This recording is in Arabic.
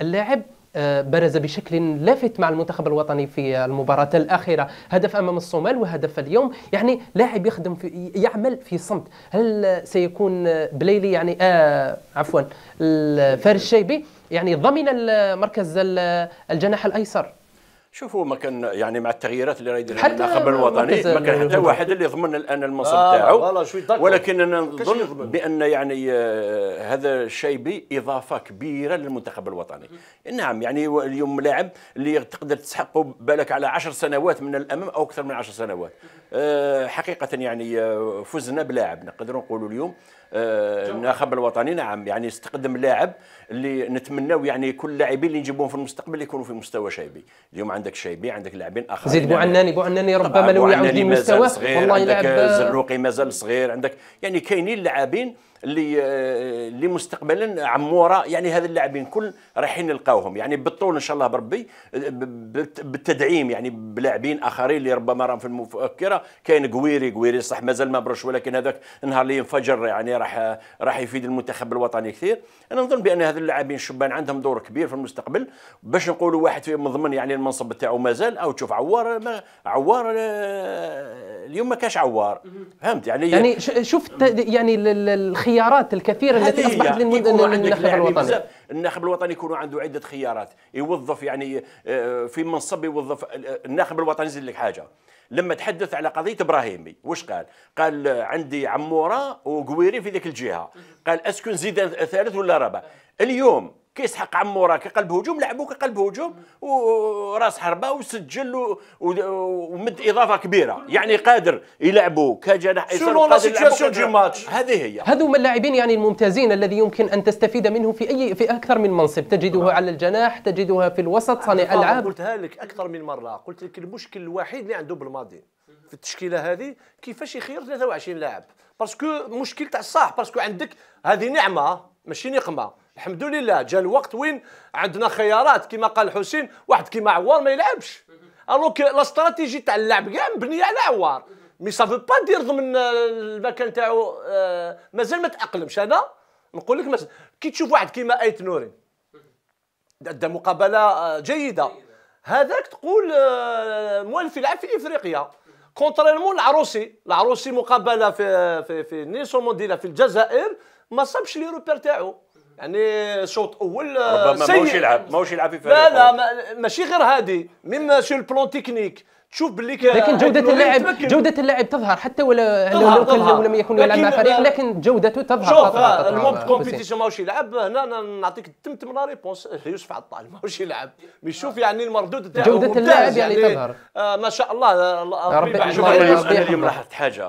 اللاعب آه، برز بشكل لافت مع المنتخب الوطني في المباراة الأخيرة هدف أمام الصومال وهدف اليوم يعني لاعب يخدم في يعمل في صمت هل سيكون بليلي يعني آه عفوا فارس الشيبي يعني ضمن مركز الجناح الأيسر شوفوا ما كان يعني مع التغييرات اللي راه يديرها المنتخب الوطني ما كان حتى واحد اللي يضمن الان المنصب آه تاعو ولكن انا نظن بان يعني آه، هذا الشيء باضافه كبيره للمنتخب الوطني نعم يعني اليوم لاعب اللي تقدر تسحقه بالك على 10 سنوات من الامام او اكثر من 10 سنوات آه، حقيقه يعني آه، فزنا بلاعب نقدروا نقولوا اليوم آه، الناخب الوطني نعم يعني استقدم لاعب اللي نتمناو يعني كل اللاعبين اللي نجيبوهم في المستقبل يكونوا في مستوى شايبي اليوم عندك شايبي عندك لاعبين اخرين زيد بوعناني يعني بوعناني ربما لو يعاود لمستواه والله يلعب آه، زروقي مازال صغير عندك يعني كاينين لاعبين اللي آه، اللي مستقبلا عموره يعني هذ اللاعبين كل رايحين نلقاوهم يعني بالطول ان شاء الله بربي آه، بالتدعيم يعني بلاعبين اخرين اللي ربما راهم في المفكره كاين قويري قويري صح مازال ما برش ولكن هذاك النهار اللي ينفجر يعني راح راح يفيد المنتخب الوطني كثير انا نظن بان هذ اللاعبين الشبان عندهم دور كبير في المستقبل باش نقولوا واحد فيهم مضمن يعني المنصب تاعو مازال او تشوف عوار ما عوار آه، اليوم ما كاش عوار فهمت يعني يعني شوف يعني الخيارات الكثيره التي اصبحت للناخب يعني الوطني الناخب الوطني يكون عنده عده خيارات يوظف يعني آه، في منصب يوظف آه، الناخب الوطني يزيد لك حاجه لما تحدث على قضيه ابراهيمي واش قال؟ قال آه، عندي عموره وقويري في ذيك الجهه قال اسكن زيد ثالث ولا رابع اليوم كيسحق عموره كقلب هجوم لعبوا كقلب هجوم وراس حربه وسجل ومد اضافه كبيره يعني قادر يلعبوا كجناح ايسر ماتش هذه هي هذو من اللاعبين يعني الممتازين الذي يمكن ان تستفيد منه في اي في اكثر من منصب تجده على الجناح تجدها في الوسط صانع العاب قلتها لك اكثر من مره قلت لك المشكل الوحيد اللي عنده بالماضي في التشكيله هذه كيفاش يخير 23 لاعب باسكو مشكل تاع الصح باسكو عندك هذه نعمه ماشي نقمه الحمد لله جا الوقت وين عندنا خيارات كما قال حسين واحد كيما عوار ما يلعبش الوك لا استراتيجي تاع اللعب كاع مبنيه على عوار مي سافو با دير ضمن المكان تاعو آه، مازال ما تاقلمش انا نقول لك مثلا كي تشوف واحد كيما ايت نوري ادى مقابله آه، جيده هذاك تقول آه، مؤلف يلعب في افريقيا كونتريرمون العروسي العروسي مقابله في في في نيسو مونديلا في الجزائر ما صابش لي روبير تاعو يعني الشوط اول آه، ربما ماهوش يلعب ماهوش يلعب في فريقه لا لا ماشي غير هذه ميم سور البلون تكنيك تشوف باللي لكن جودة اللاعب جودة اللاعب تظهر حتى ولو تظهر لو كان لم يكن يلعب مع فريق آه، لكن جودته تظهر شوف آه، الموند كومبيتيشن ماهوش يلعب هنا نعطيك التم تم لا ريبونس يوسف عطال ماهوش يلعب مي شوف يعني المردود تاعو جودة اللاعب يعني, يعني. تظهر ما شاء الله ربي يحفظك انا اليوم لاحظت حاجة